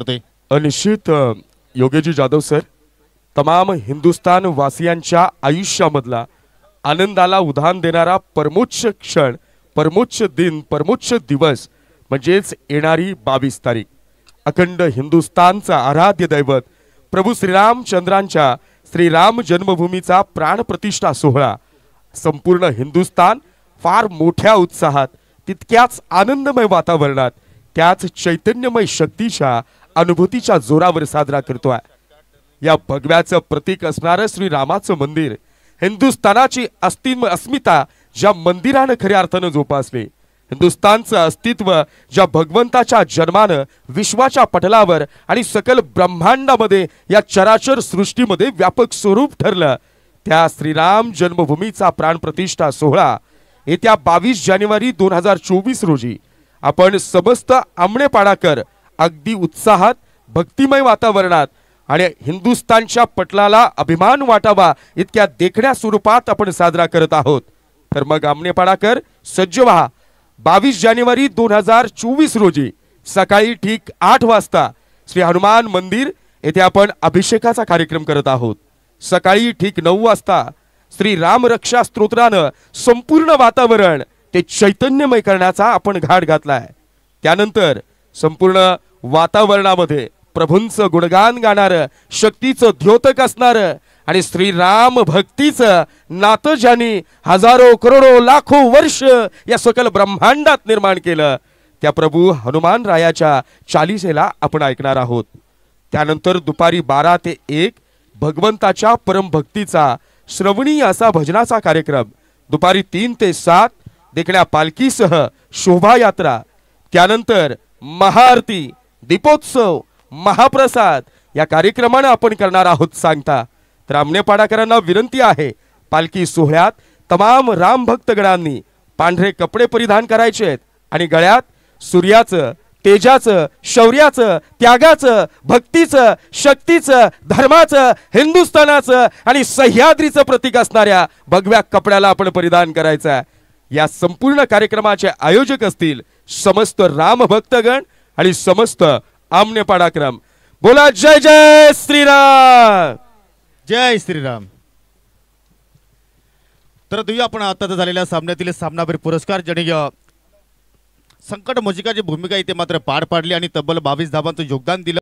करते अनिश्चित योगेजी जाधव सर तमाम हिंदुस्तान वासियांच्या आयुष्यामधला आनंदाला उधान देणारा परमोच्च क्षण परमोच्च दिन परमोच्च दिवस म्हणजेच येणारी बावीस तारीख अखंड हिंदुस्तानचा आराध्य दैवत प्रभू श्रीरामचंद्रांच्या श्रीराम जन्मभूमीचा प्राणप्रतिष्ठा सोहळा संपूर्ण हिंदुस्तान फार मोठ्या उत्साहात तितक्याच आनंदमय वातावरणात त्याच चैतन्यमय शक्तीच्या अनुभूतीच्या जोरावर साजरा करतोय या भगव्याचं प्रतीक असणारं श्रीरामाचं मंदिर हिंदुस्थानाची अस्तित्व अस्मिता ज्या मंदिरानं खऱ्या अर्थानं जोपासली हिंदुस्थानचं अस्तित्व ज्या भगवंताच्या जन्मानं विश्वाच्या पटलावर आणि सकल ब्रह्मांडामध्ये या चराचर सृष्टीमध्ये व्यापक स्वरूप ठरलं त्या श्रीराम जन्मभूमीचा प्राणप्रतिष्ठा सोहळा येत्या बावीस जानेवारी दोन हजार चोवीस रोजी आपण समस्त आमणेपाडाकर अगदी उत्साहात भक्तिमय वातावरणात आणि हिंदुस्तानच्या पटलाला अभिमान वाटावा इतक्या देखण्या स्वरूपात आपण साजरा करत आहोत तर मग आमनेपाडाकर सज्ज व्हा बावीस जानेवारी दोन हजार चोवीस रोजी सकाळी ठीक आठ वाजता श्री हनुमान मंदिर येथे आपण अभिषेकाचा कार्यक्रम करत आहोत सकाळी ठीक नऊ वाजता श्री रक्षा स्तोत्रानं संपूर्ण वातावरण ते चैतन्यमय करण्याचा आपण घाट घातलाय त्यानंतर संपूर्ण वातावरणामध्ये प्रभूंचं गुणगान गाणारं शक्तीचं द्योतक असणारं आणि श्रीराम भक्तीचं नातं ज्यांनी हजारो करोडो लाखो वर्ष या सकल ब्रह्मांडात निर्माण केलं त्या प्रभू हनुमान रायाच्या चालिसेला आपण ऐकणार आहोत त्यानंतर दुपारी बारा ते एक भगवंताच्या परमभक्तीचा श्रवणीय असा भजनाचा कार्यक्रम दुपारी तीन ते सात देखण्या पालखीसह शोभायात्रा त्यानंतर महाआरती दीपोत्सव महाप्रसाद या कार्यक्रमानं आपण करणार आहोत सांगता तर पाडाकरांना विनंती आहे पालखी सोहळ्यात तमाम राम भक्तगणांनी पांढरे कपडे परिधान करायचे आहेत आणि गळ्यात सूर्याचं तेजाचं शौर्याचं त्यागाचं भक्तीचं शक्तीचं धर्माचं हिंदुस्थानाचं आणि सह्याद्रीचं प्रतीक असणाऱ्या भगव्या कपड्याला आपण परिधान करायचं आहे या संपूर्ण कार्यक्रमाचे आयोजक असतील समस्त रामभक्तगण आणि समस्त पाडाक्रम बोला जय जय श्रीराम जय श्रीराम तर दुय आपण आताच झालेल्या सामन्यातील सामनावीर पुरस्कार ज्याने संकट मोजिकाची भूमिका इथे मात्र पार पाडली आणि तब्बल बावीस धावांचं योगदान दिलं